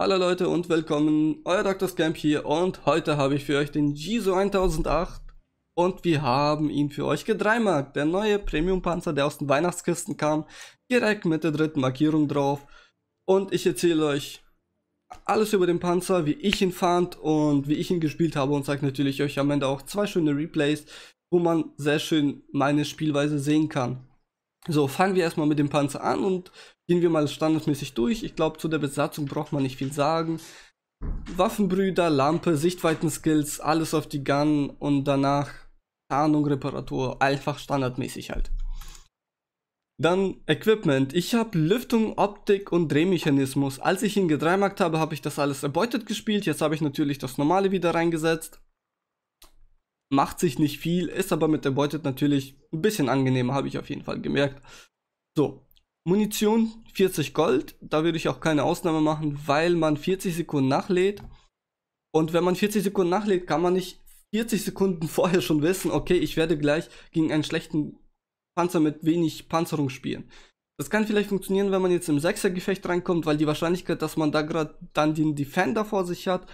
Hallo Leute und willkommen, euer Dr. Scamp hier und heute habe ich für euch den Jiso 1008 und wir haben ihn für euch gedreimarkt. Der neue Premium Panzer, der aus den Weihnachtskisten kam, direkt mit der dritten Markierung drauf und ich erzähle euch alles über den Panzer, wie ich ihn fand und wie ich ihn gespielt habe und zeige natürlich euch am Ende auch zwei schöne Replays, wo man sehr schön meine Spielweise sehen kann. So, fangen wir erstmal mit dem Panzer an und gehen wir mal standardmäßig durch. Ich glaube, zu der Besatzung braucht man nicht viel sagen. Waffenbrüder, Lampe, Sichtweiten-Skills, alles auf die Gun und danach Tarnung, Reparatur, einfach standardmäßig halt. Dann Equipment. Ich habe Lüftung, Optik und Drehmechanismus. Als ich ihn gedreimarkt habe, habe ich das alles erbeutet gespielt. Jetzt habe ich natürlich das normale wieder reingesetzt macht sich nicht viel, ist aber mit der Beute natürlich ein bisschen angenehmer, habe ich auf jeden Fall gemerkt. So, Munition 40 Gold, da würde ich auch keine Ausnahme machen, weil man 40 Sekunden nachlädt. Und wenn man 40 Sekunden nachlädt, kann man nicht 40 Sekunden vorher schon wissen, okay, ich werde gleich gegen einen schlechten Panzer mit wenig Panzerung spielen. Das kann vielleicht funktionieren, wenn man jetzt im 6er-Gefecht reinkommt, weil die Wahrscheinlichkeit, dass man da gerade dann den Defender vor sich hat,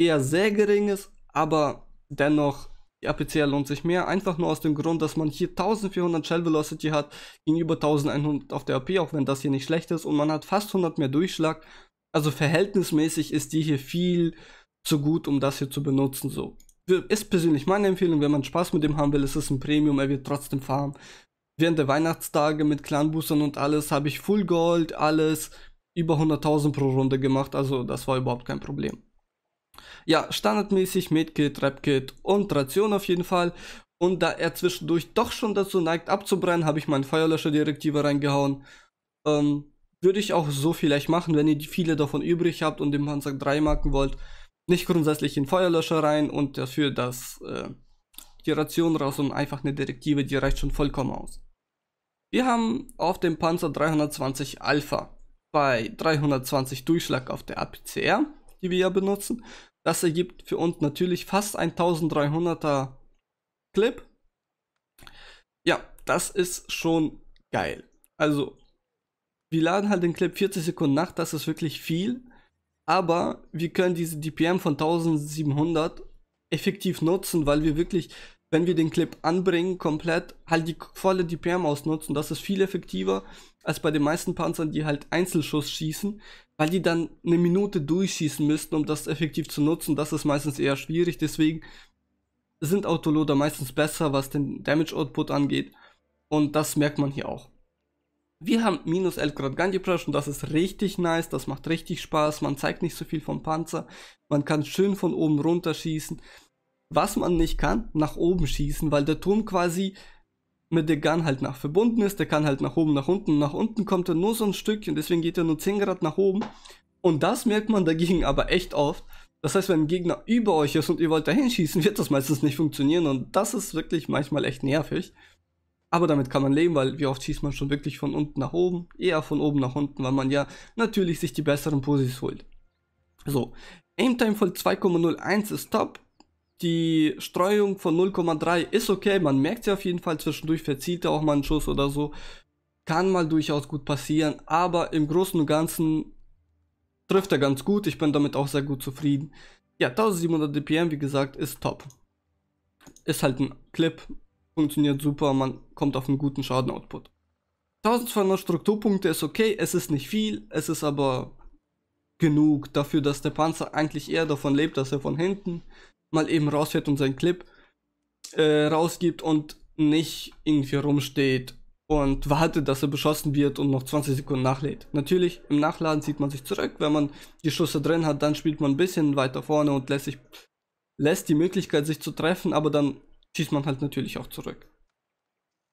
eher sehr gering ist, aber dennoch die APCR lohnt sich mehr, einfach nur aus dem Grund, dass man hier 1400 Shell Velocity hat, gegenüber 1100 auf der AP, auch wenn das hier nicht schlecht ist. Und man hat fast 100 mehr Durchschlag. Also verhältnismäßig ist die hier viel zu gut, um das hier zu benutzen. So ist persönlich meine Empfehlung, wenn man Spaß mit dem haben will, ist es ein Premium, er wird trotzdem farmen. Während der Weihnachtstage mit Clanboostern und alles habe ich Full Gold, alles über 100.000 pro Runde gemacht, also das war überhaupt kein Problem. Ja, standardmäßig Medkit, Rapkit und Ration auf jeden Fall. Und da er zwischendurch doch schon dazu neigt abzubrennen, habe ich meinen Feuerlöscher-Direktive reingehauen. Ähm, würde ich auch so vielleicht machen, wenn ihr viele davon übrig habt und den Panzer 3 marken wollt. Nicht grundsätzlich in Feuerlöscher rein und dafür das, äh, die Ration raus und einfach eine Direktive, die reicht schon vollkommen aus. Wir haben auf dem Panzer 320 Alpha bei 320 Durchschlag auf der APCR die wir ja benutzen. Das ergibt für uns natürlich fast 1300er Clip. Ja, das ist schon geil. Also, wir laden halt den Clip 40 Sekunden nach, das ist wirklich viel. Aber wir können diese DPM von 1700 effektiv nutzen, weil wir wirklich wenn wir den Clip anbringen, komplett halt die volle DPM ausnutzen. Das ist viel effektiver als bei den meisten Panzern, die halt Einzelschuss schießen, weil die dann eine Minute durchschießen müssten, um das effektiv zu nutzen. Das ist meistens eher schwierig, deswegen sind Autoloader meistens besser, was den Damage Output angeht. Und das merkt man hier auch. Wir haben minus 11 Grad Gun und das ist richtig nice, das macht richtig Spaß, man zeigt nicht so viel vom Panzer, man kann schön von oben runter schießen was man nicht kann, nach oben schießen, weil der Turm quasi mit der Gun halt nach verbunden ist, der kann halt nach oben, nach unten, nach unten kommt er nur so ein Stückchen, deswegen geht er nur 10 Grad nach oben. Und das merkt man dagegen aber echt oft. Das heißt, wenn ein Gegner über euch ist und ihr wollt dahin schießen, wird das meistens nicht funktionieren und das ist wirklich manchmal echt nervig. Aber damit kann man leben, weil wie oft schießt man schon wirklich von unten nach oben, eher von oben nach unten, weil man ja natürlich sich die besseren Posis holt. So, Aimtime von 2,01 ist top, die Streuung von 0,3 ist okay, man merkt sie auf jeden Fall, zwischendurch verzieht er auch mal einen Schuss oder so. Kann mal durchaus gut passieren, aber im Großen und Ganzen trifft er ganz gut. Ich bin damit auch sehr gut zufrieden. Ja, 1700 DPM, wie gesagt, ist top. Ist halt ein Clip, funktioniert super, man kommt auf einen guten Schaden-Output. 1200 Strukturpunkte ist okay, es ist nicht viel, es ist aber genug dafür, dass der Panzer eigentlich eher davon lebt, dass er von hinten mal eben rausfährt und seinen Clip äh, rausgibt und nicht irgendwie rumsteht und wartet, dass er beschossen wird und noch 20 Sekunden nachlädt. Natürlich, im Nachladen zieht man sich zurück. Wenn man die Schüsse drin hat, dann spielt man ein bisschen weiter vorne und lässt, sich, lässt die Möglichkeit, sich zu treffen, aber dann schießt man halt natürlich auch zurück.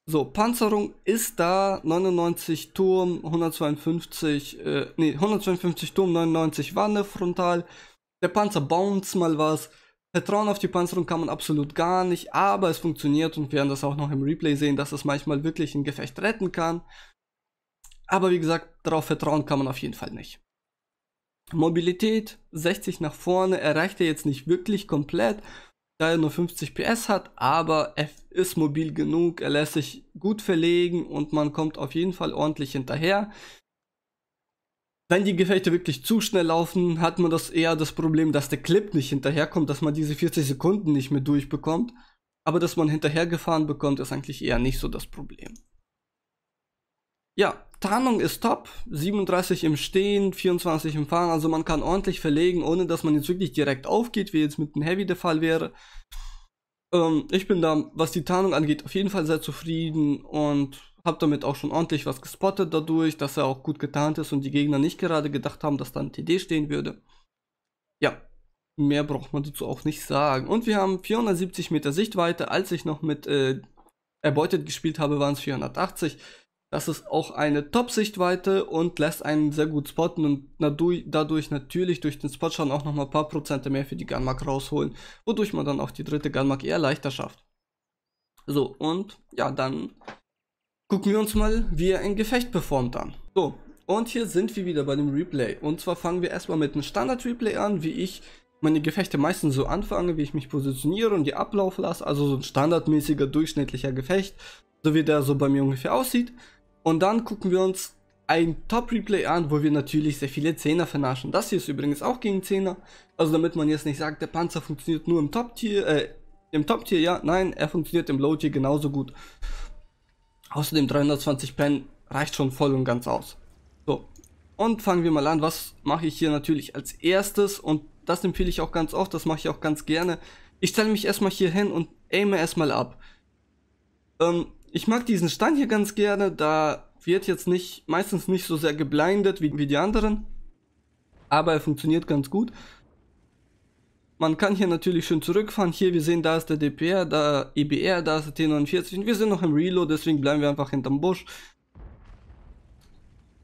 So, Panzerung ist da, 99 Turm, 152, äh, nee, 152 Turm, 99 Wanne frontal. Der Panzer bounce mal was, Vertrauen auf die Panzerung kann man absolut gar nicht, aber es funktioniert und wir werden das auch noch im Replay sehen, dass es manchmal wirklich ein Gefecht retten kann. Aber wie gesagt, darauf vertrauen kann man auf jeden Fall nicht. Mobilität 60 nach vorne erreicht er jetzt nicht wirklich komplett, da er nur 50 PS hat, aber er ist mobil genug, er lässt sich gut verlegen und man kommt auf jeden Fall ordentlich hinterher. Wenn die Gefechte wirklich zu schnell laufen, hat man das eher das Problem, dass der Clip nicht hinterherkommt, dass man diese 40 Sekunden nicht mehr durchbekommt. Aber dass man hinterhergefahren bekommt, ist eigentlich eher nicht so das Problem. Ja, Tarnung ist top. 37 im Stehen, 24 im Fahren. Also man kann ordentlich verlegen, ohne dass man jetzt wirklich direkt aufgeht, wie jetzt mit dem Heavy der Fall wäre. Ähm, ich bin da, was die Tarnung angeht, auf jeden Fall sehr zufrieden und hab damit auch schon ordentlich was gespottet dadurch, dass er auch gut getarnt ist und die Gegner nicht gerade gedacht haben, dass da ein TD stehen würde. Ja, mehr braucht man dazu auch nicht sagen. Und wir haben 470 Meter Sichtweite. Als ich noch mit äh, Erbeutet gespielt habe, waren es 480. Das ist auch eine Top-Sichtweite und lässt einen sehr gut spotten und dadurch natürlich durch den Spotschaden auch nochmal ein paar Prozente mehr für die Gunmark rausholen, wodurch man dann auch die dritte Gunmark eher leichter schafft. So, und ja, dann gucken wir uns mal, wie er ein Gefecht performt an. So, und hier sind wir wieder bei dem Replay. Und zwar fangen wir erstmal mit einem Standard-Replay an, wie ich meine Gefechte meistens so anfange, wie ich mich positioniere und die ablaufen lasse. Also so ein standardmäßiger, durchschnittlicher Gefecht, so wie der so bei mir ungefähr aussieht. Und dann gucken wir uns ein Top-Replay an, wo wir natürlich sehr viele Zehner vernaschen. Das hier ist übrigens auch gegen Zehner. Also damit man jetzt nicht sagt, der Panzer funktioniert nur im Top-Tier, äh, im Top-Tier, ja, nein, er funktioniert im Low-Tier genauso gut. Außerdem 320 Pen reicht schon voll und ganz aus. So, und fangen wir mal an. Was mache ich hier natürlich als erstes? Und das empfehle ich auch ganz oft, das mache ich auch ganz gerne. Ich stelle mich erstmal hier hin und aime erstmal ab. Ähm, ich mag diesen Stein hier ganz gerne, da wird jetzt nicht, meistens nicht so sehr geblindet wie, wie die anderen. Aber er funktioniert ganz gut. Man kann hier natürlich schön zurückfahren. Hier, wir sehen, da ist der DPR, da EBR, da ist der T49. Und Wir sind noch im Reload, deswegen bleiben wir einfach hinterm Busch.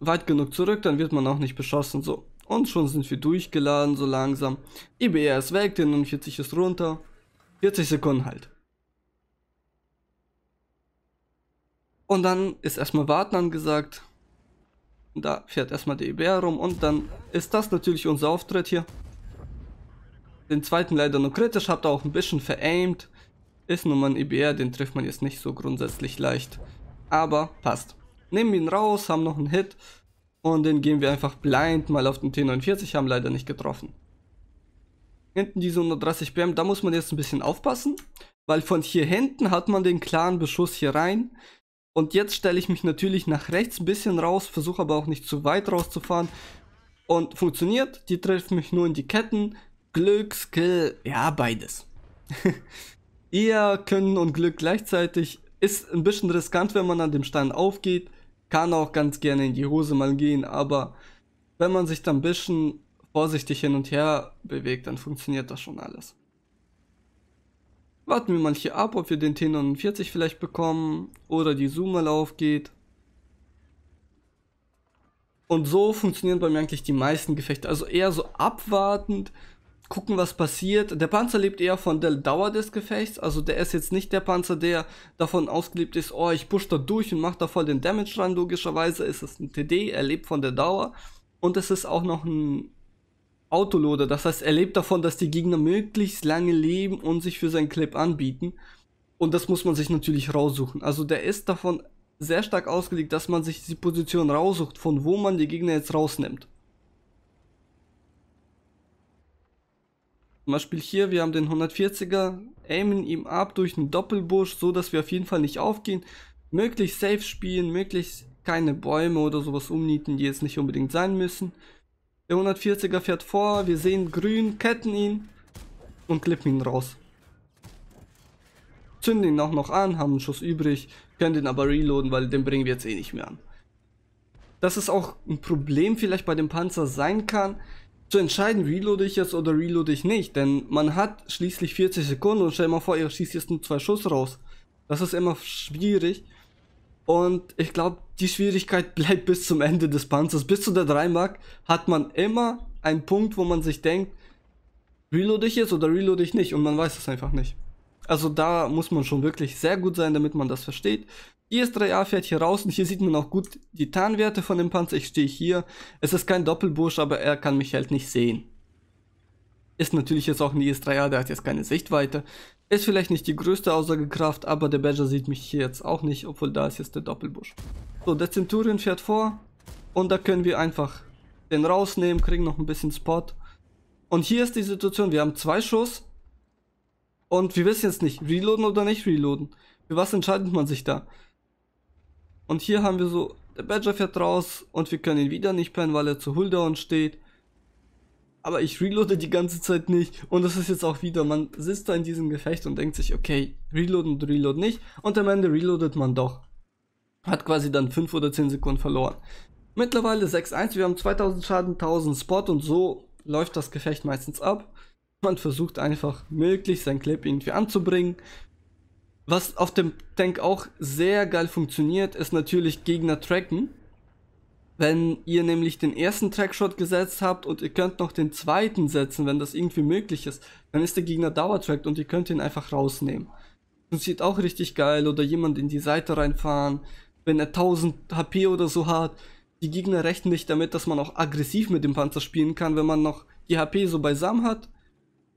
Weit genug zurück, dann wird man auch nicht beschossen. So, und schon sind wir durchgeladen, so langsam. EBR ist weg, T49 ist runter. 40 Sekunden halt. Und dann ist erstmal Warten angesagt. Da fährt erstmal der EBR rum und dann ist das natürlich unser Auftritt hier. Den zweiten leider nur kritisch, habt auch ein bisschen veraimt. Ist nun mal ein IBR, e den trifft man jetzt nicht so grundsätzlich leicht. Aber passt. Nehmen wir ihn raus, haben noch einen Hit. Und den gehen wir einfach blind mal auf den T49, haben leider nicht getroffen. Hinten diese 130 BM, da muss man jetzt ein bisschen aufpassen. Weil von hier hinten hat man den klaren Beschuss hier rein. Und jetzt stelle ich mich natürlich nach rechts ein bisschen raus, versuche aber auch nicht zu weit rauszufahren. Und funktioniert, die trifft mich nur in die Ketten, Glückskill, ja, beides. Eher Können und Glück gleichzeitig ist ein bisschen riskant, wenn man an dem Stein aufgeht. Kann auch ganz gerne in die Hose mal gehen, aber wenn man sich dann ein bisschen vorsichtig hin und her bewegt, dann funktioniert das schon alles. Warten wir mal hier ab, ob wir den T49 vielleicht bekommen oder die Zoom mal aufgeht. Und so funktionieren bei mir eigentlich die meisten Gefechte. Also eher so abwartend, gucken, was passiert. Der Panzer lebt eher von der Dauer des Gefechts, also der ist jetzt nicht der Panzer, der davon ausgelebt ist, oh, ich push da durch und mach da voll den Damage rein. Logischerweise ist es ein TD, er lebt von der Dauer und es ist auch noch ein Autoloader, das heißt, er lebt davon, dass die Gegner möglichst lange leben und sich für seinen Clip anbieten. Und das muss man sich natürlich raussuchen. Also der ist davon sehr stark ausgelegt, dass man sich die Position raussucht, von wo man die Gegner jetzt rausnimmt. Zum Beispiel hier, wir haben den 140er, aimen ihm ab durch einen Doppelbusch, so dass wir auf jeden Fall nicht aufgehen. Möglichst safe spielen, möglichst keine Bäume oder sowas umnieten, die jetzt nicht unbedingt sein müssen. Der 140er fährt vor, wir sehen grün, ketten ihn und klippen ihn raus. Zünden ihn auch noch an, haben einen Schuss übrig, können den aber reloaden, weil den bringen wir jetzt eh nicht mehr an. Dass es auch ein Problem vielleicht bei dem Panzer sein kann, zu entscheiden, reload ich jetzt oder reload ich nicht, denn man hat schließlich 40 Sekunden und stell mal vor, ihr schießt jetzt nur zwei Schuss raus. Das ist immer schwierig. Und ich glaube, die Schwierigkeit bleibt bis zum Ende des Panzers. Bis zu der 3 Mark hat man immer einen Punkt, wo man sich denkt, reload ich jetzt oder reload ich nicht und man weiß es einfach nicht. Also da muss man schon wirklich sehr gut sein, damit man das versteht. IS-3A fährt hier raus und hier sieht man auch gut die Tarnwerte von dem Panzer. Ich stehe hier. Es ist kein Doppelbusch, aber er kann mich halt nicht sehen. Ist natürlich jetzt auch ein e IS-3A, der hat jetzt keine Sichtweite. Ist vielleicht nicht die größte Aussagekraft, aber der Badger sieht mich hier jetzt auch nicht, obwohl da ist jetzt der Doppelbusch. So, der Centurion fährt vor und da können wir einfach den rausnehmen, kriegen noch ein bisschen Spot. Und hier ist die Situation, wir haben zwei Schuss und wir wissen jetzt nicht, reloaden oder nicht reloaden. Für was entscheidet man sich da? Und hier haben wir so, der Badger fährt raus und wir können ihn wieder nicht pennen, weil er zu Huldown steht. Aber ich reloade die ganze Zeit nicht und das ist jetzt auch wieder, man sitzt da in diesem Gefecht und denkt sich, okay, reloaden und reload nicht und am Ende reloadet man doch. Hat quasi dann 5 oder 10 Sekunden verloren. Mittlerweile 6-1, wir haben 2000 Schaden, 1000 Spot und so läuft das Gefecht meistens ab. Man versucht einfach möglichst sein Clip irgendwie anzubringen, was auf dem Tank auch sehr geil funktioniert, ist natürlich Gegner tracken. Wenn ihr nämlich den ersten Trackshot gesetzt habt und ihr könnt noch den zweiten setzen, wenn das irgendwie möglich ist, dann ist der Gegner dauertrackt und ihr könnt ihn einfach rausnehmen. Das sieht auch richtig geil oder jemand in die Seite reinfahren, wenn er 1000 HP oder so hat. Die Gegner rechnen nicht damit, dass man auch aggressiv mit dem Panzer spielen kann, wenn man noch die HP so beisammen hat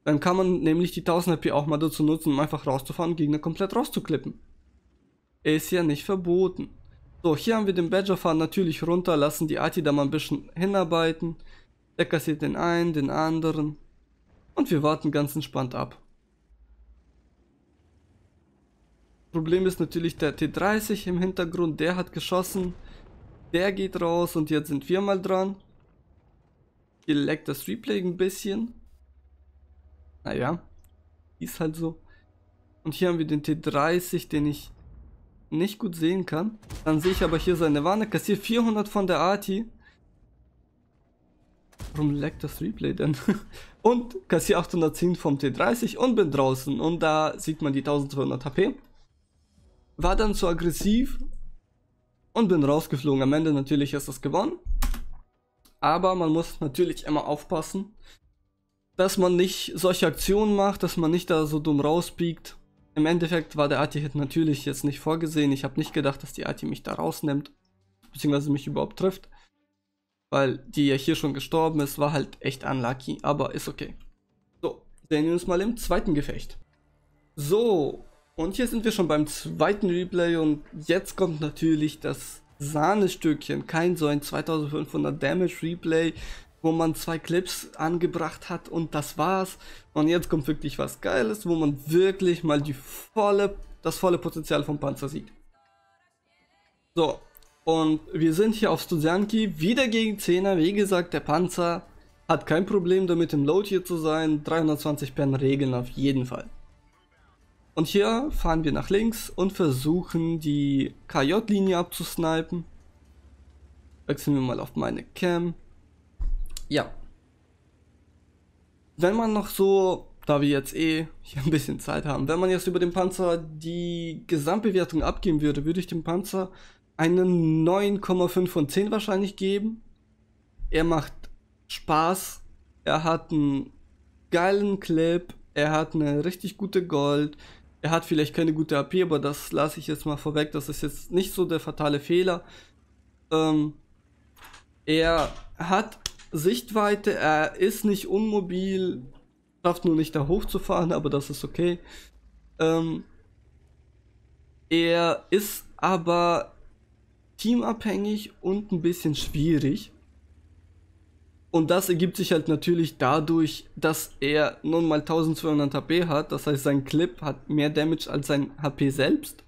dann kann man nämlich die 1000 HP auch mal dazu nutzen, um einfach rauszufahren, und Gegner komplett rauszuklippen. Ist ja nicht verboten. So, hier haben wir den Badger fahren natürlich runter, lassen die Arti da mal ein bisschen hinarbeiten. Der kassiert den einen, den anderen. Und wir warten ganz entspannt ab. Problem ist natürlich der T30 im Hintergrund, der hat geschossen. Der geht raus und jetzt sind wir mal dran. Hier leckt das Replay ein bisschen naja, ist halt so. Und hier haben wir den T30, den ich nicht gut sehen kann. Dann sehe ich aber hier seine Wanne, kassiert 400 von der Arti. Warum leckt das Replay denn? und kassiere 810 vom T30 und bin draußen. Und da sieht man die 1200 HP. War dann zu aggressiv und bin rausgeflogen. Am Ende natürlich ist das gewonnen. Aber man muss natürlich immer aufpassen dass man nicht solche Aktionen macht, dass man nicht da so dumm rausbiegt. Im Endeffekt war der Arti-Hit natürlich jetzt nicht vorgesehen. Ich habe nicht gedacht, dass die Arti mich da rausnimmt, beziehungsweise mich überhaupt trifft. Weil die ja hier schon gestorben ist, war halt echt unlucky, aber ist okay. So, sehen wir uns mal im zweiten Gefecht. So, und hier sind wir schon beim zweiten Replay und jetzt kommt natürlich das Sahnestückchen. Kein so ein 2500 Damage Replay wo man zwei Clips angebracht hat und das war's. Und jetzt kommt wirklich was Geiles, wo man wirklich mal die volle, das volle Potenzial vom Panzer sieht. So, und wir sind hier auf Studianki, wieder gegen 10er. Wie gesagt, der Panzer hat kein Problem damit im Load hier zu sein. 320 Pen regeln auf jeden Fall. Und hier fahren wir nach links und versuchen die KJ-Linie abzusnipen. Wechseln wir mal auf meine Cam. Ja. Wenn man noch so, da wir jetzt eh hier ein bisschen Zeit haben, wenn man jetzt über den Panzer die Gesamtbewertung abgeben würde, würde ich dem Panzer einen 9,5 von 10 wahrscheinlich geben. Er macht Spaß, er hat einen geilen Clip, er hat eine richtig gute Gold, er hat vielleicht keine gute AP, aber das lasse ich jetzt mal vorweg, das ist jetzt nicht so der fatale Fehler. Ähm, er hat Sichtweite, er ist nicht unmobil, schafft nur nicht da hochzufahren, aber das ist okay. Ähm, er ist aber teamabhängig und ein bisschen schwierig. Und das ergibt sich halt natürlich dadurch, dass er nun mal 1200 HP hat. Das heißt, sein Clip hat mehr Damage als sein HP selbst.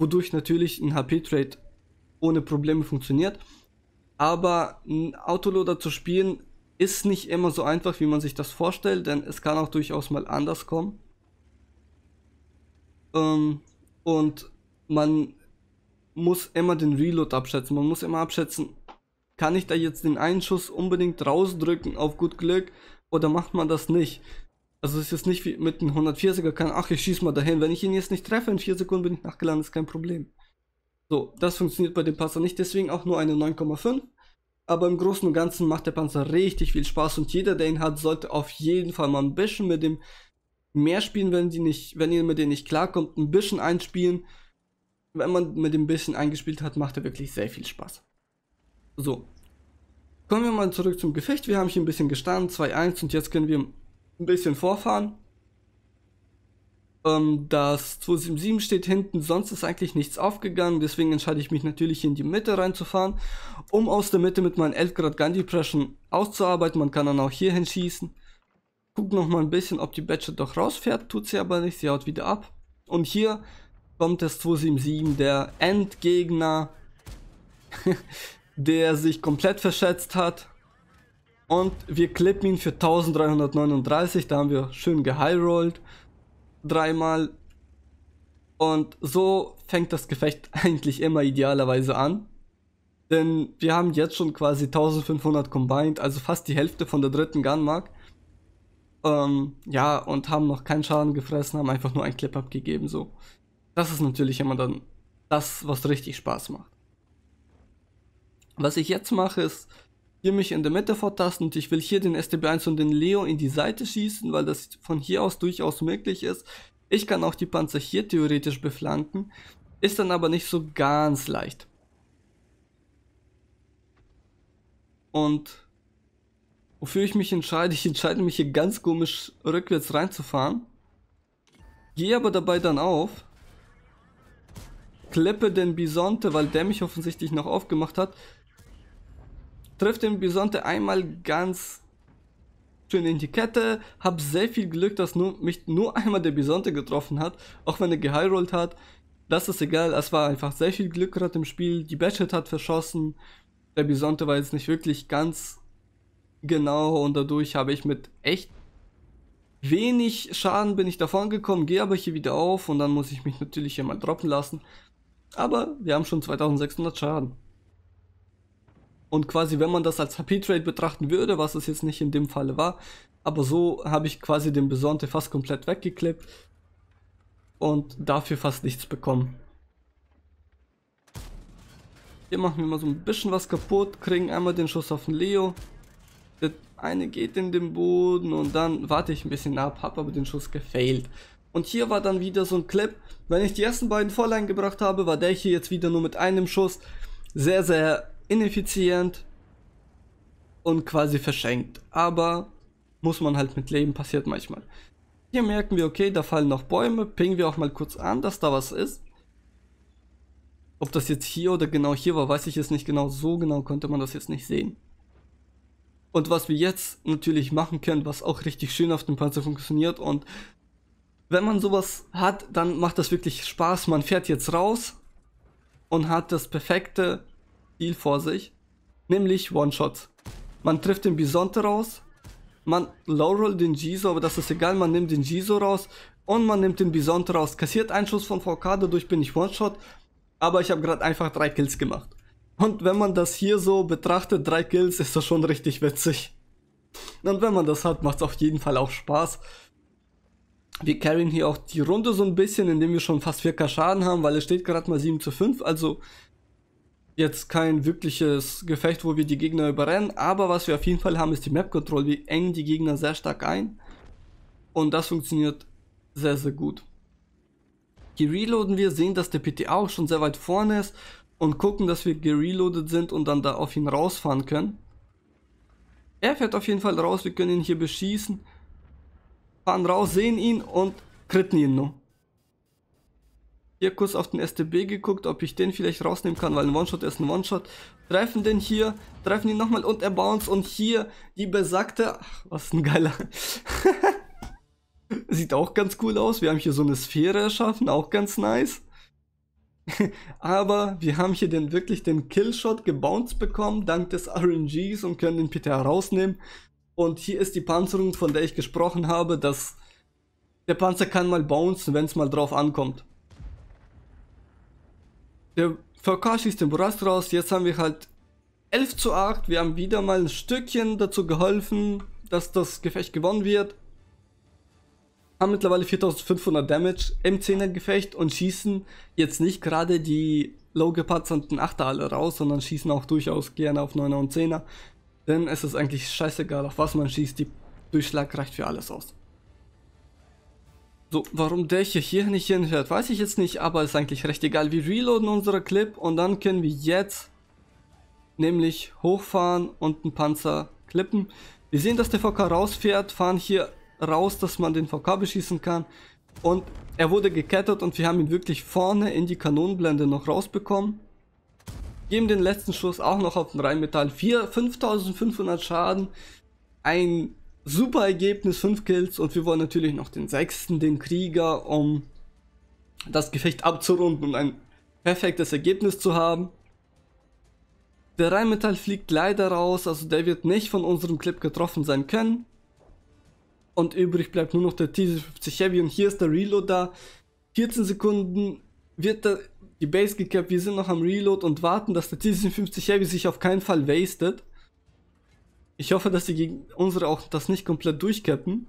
Wodurch natürlich ein HP-Trade ohne Probleme funktioniert. Aber ein Autoloader zu spielen ist nicht immer so einfach, wie man sich das vorstellt, denn es kann auch durchaus mal anders kommen. Ähm, und man muss immer den Reload abschätzen. Man muss immer abschätzen, kann ich da jetzt den einen Schuss unbedingt rausdrücken auf gut Glück oder macht man das nicht? Also es ist nicht wie mit einem 140er kann, ach ich schieß mal dahin, wenn ich ihn jetzt nicht treffe in 4 Sekunden bin ich nachgeladen, ist kein Problem. So, das funktioniert bei dem Panzer nicht, deswegen auch nur eine 9,5. Aber im Großen und Ganzen macht der Panzer richtig viel Spaß und jeder, der ihn hat, sollte auf jeden Fall mal ein bisschen mit dem mehr spielen, wenn, die nicht, wenn ihr mit dem nicht klarkommt, ein bisschen einspielen. Wenn man mit dem ein bisschen eingespielt hat, macht er wirklich sehr viel Spaß. So, kommen wir mal zurück zum Gefecht. Wir haben hier ein bisschen gestanden, 2-1 und jetzt können wir ein bisschen vorfahren. Ähm, das 277 steht hinten, sonst ist eigentlich nichts aufgegangen, deswegen entscheide ich mich natürlich in die Mitte reinzufahren, um aus der Mitte mit meinen 11 Grad Gun Depression auszuarbeiten, man kann dann auch hier hinschießen. Guck noch mal ein bisschen, ob die Badger doch rausfährt, tut sie aber nicht, sie haut wieder ab. Und hier kommt das 277, der Endgegner, der sich komplett verschätzt hat. Und wir klippen ihn für 1339, da haben wir schön gehyrollt dreimal. Und so fängt das Gefecht eigentlich immer idealerweise an. Denn wir haben jetzt schon quasi 1500 combined, also fast die Hälfte von der dritten Gunmark. Ähm, ja, und haben noch keinen Schaden gefressen, haben einfach nur ein Clip abgegeben, so. Das ist natürlich immer dann das, was richtig Spaß macht. Was ich jetzt mache, ist, hier mich in der Mitte vertasten und ich will hier den STB1 und den Leo in die Seite schießen, weil das von hier aus durchaus möglich ist. Ich kann auch die Panzer hier theoretisch beflanken, ist dann aber nicht so ganz leicht. Und wofür ich mich entscheide, ich entscheide mich hier ganz komisch rückwärts reinzufahren. Gehe aber dabei dann auf. klippe den Bisonte, weil der mich offensichtlich noch aufgemacht hat trifft den Bisonte einmal ganz schön in die Kette, hab sehr viel Glück, dass nur, mich nur einmal der Bisonte getroffen hat, auch wenn er geheirolt hat. Das ist egal, es war einfach sehr viel Glück gerade im Spiel. Die Batchet hat verschossen, der Bisonte war jetzt nicht wirklich ganz genau und dadurch habe ich mit echt wenig Schaden bin ich davon gekommen, gehe aber hier wieder auf und dann muss ich mich natürlich hier mal droppen lassen. Aber wir haben schon 2600 Schaden. Und quasi, wenn man das als HP Trade betrachten würde, was es jetzt nicht in dem Falle war, aber so habe ich quasi den Besonte fast komplett weggeklippt und dafür fast nichts bekommen. Hier machen wir mal so ein bisschen was kaputt, kriegen einmal den Schuss auf den Leo. Der eine geht in den Boden und dann warte ich ein bisschen ab, habe aber den Schuss gefailt. Und hier war dann wieder so ein Clip, wenn ich die ersten beiden voll eingebracht habe, war der hier jetzt wieder nur mit einem Schuss. Sehr, sehr ineffizient und quasi verschenkt. Aber muss man halt mit leben, passiert manchmal. Hier merken wir, okay, da fallen noch Bäume, pingen wir auch mal kurz an, dass da was ist. Ob das jetzt hier oder genau hier war, weiß ich jetzt nicht genau. So genau konnte man das jetzt nicht sehen. Und was wir jetzt natürlich machen können, was auch richtig schön auf dem Panzer funktioniert und wenn man sowas hat, dann macht das wirklich Spaß. Man fährt jetzt raus und hat das perfekte Deal vor sich, nämlich one shots Man trifft den Bisonte raus, man Laurel den Jizo, aber das ist egal, man nimmt den Jizo raus und man nimmt den Bisonte raus. Kassiert einen Schuss von VK, dadurch bin ich One-Shot, aber ich habe gerade einfach drei Kills gemacht. Und wenn man das hier so betrachtet, drei Kills, ist das schon richtig witzig. Und wenn man das hat, macht es auf jeden Fall auch Spaß. Wir carryen hier auch die Runde so ein bisschen, indem wir schon fast 4k Schaden haben, weil es steht gerade mal 7 zu 5, also jetzt kein wirkliches Gefecht, wo wir die Gegner überrennen, aber was wir auf jeden Fall haben, ist die Map Control. Wir engen die Gegner sehr stark ein und das funktioniert sehr, sehr gut. Hier reloaden wir, sehen, dass der PT auch schon sehr weit vorne ist und gucken, dass wir gereloadet sind und dann da auf ihn rausfahren können. Er fährt auf jeden Fall raus, wir können ihn hier beschießen, fahren raus, sehen ihn und kritten ihn nur. Hier kurz auf den STB geguckt, ob ich den vielleicht rausnehmen kann, weil ein One-Shot ist ein One-Shot. Treffen den hier, treffen ihn nochmal und er bounce und hier die besagte... Ach, was ein geiler... Sieht auch ganz cool aus. Wir haben hier so eine Sphäre erschaffen, auch ganz nice. Aber wir haben hier den, wirklich den Killshot gebounced bekommen, dank des RNGs und können den PTR rausnehmen. Und hier ist die Panzerung, von der ich gesprochen habe, dass der Panzer kann mal bouncen, wenn es mal drauf ankommt. Der VK schießt den Borast raus. Jetzt haben wir halt 11 zu 8. Wir haben wieder mal ein Stückchen dazu geholfen, dass das Gefecht gewonnen wird. Haben mittlerweile 4500 Damage im 10er Gefecht und schießen jetzt nicht gerade die low gepanzerten 8er alle raus, sondern schießen auch durchaus gerne auf 9er und 10er. Denn es ist eigentlich scheißegal, auf was man schießt. Die Durchschlag reicht für alles aus. So, warum der hier, hier nicht hinhört, weiß ich jetzt nicht, aber ist eigentlich recht egal. Wir reloaden unsere Clip und dann können wir jetzt nämlich hochfahren und einen Panzer klippen. Wir sehen, dass der VK rausfährt, fahren hier raus, dass man den VK beschießen kann. Und er wurde gekettet und wir haben ihn wirklich vorne in die Kanonenblende noch rausbekommen. Geben den letzten Schuss auch noch auf den Rheinmetall. 4, 5500 Schaden. Ein Super Ergebnis, 5 Kills und wir wollen natürlich noch den sechsten, den Krieger, um das Gefecht abzurunden und ein perfektes Ergebnis zu haben. Der Rheinmetall fliegt leider raus, also der wird nicht von unserem Clip getroffen sein können. Und übrig bleibt nur noch der T-50 Heavy und hier ist der Reload da. 14 Sekunden wird die Base gekappt, wir sind noch am Reload und warten, dass der T-50 Heavy sich auf keinen Fall wastet. Ich hoffe, dass die gegen unsere auch das nicht komplett durchkappen.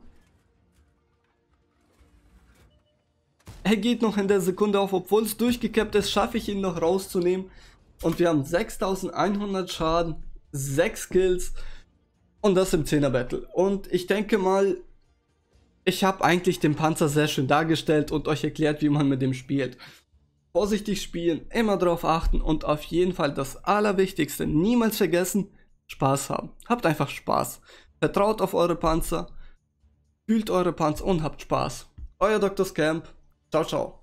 Er geht noch in der Sekunde auf, obwohl es durchgekappt ist, schaffe ich ihn noch rauszunehmen. Und wir haben 6100 Schaden, 6 Kills und das im 10er Battle. Und ich denke mal, ich habe eigentlich den Panzer sehr schön dargestellt und euch erklärt, wie man mit dem spielt. Vorsichtig spielen, immer darauf achten und auf jeden Fall das Allerwichtigste niemals vergessen, Spaß haben. Habt einfach Spaß. Vertraut auf eure Panzer, fühlt eure Panzer und habt Spaß. Euer Dr. Scamp. Ciao, ciao.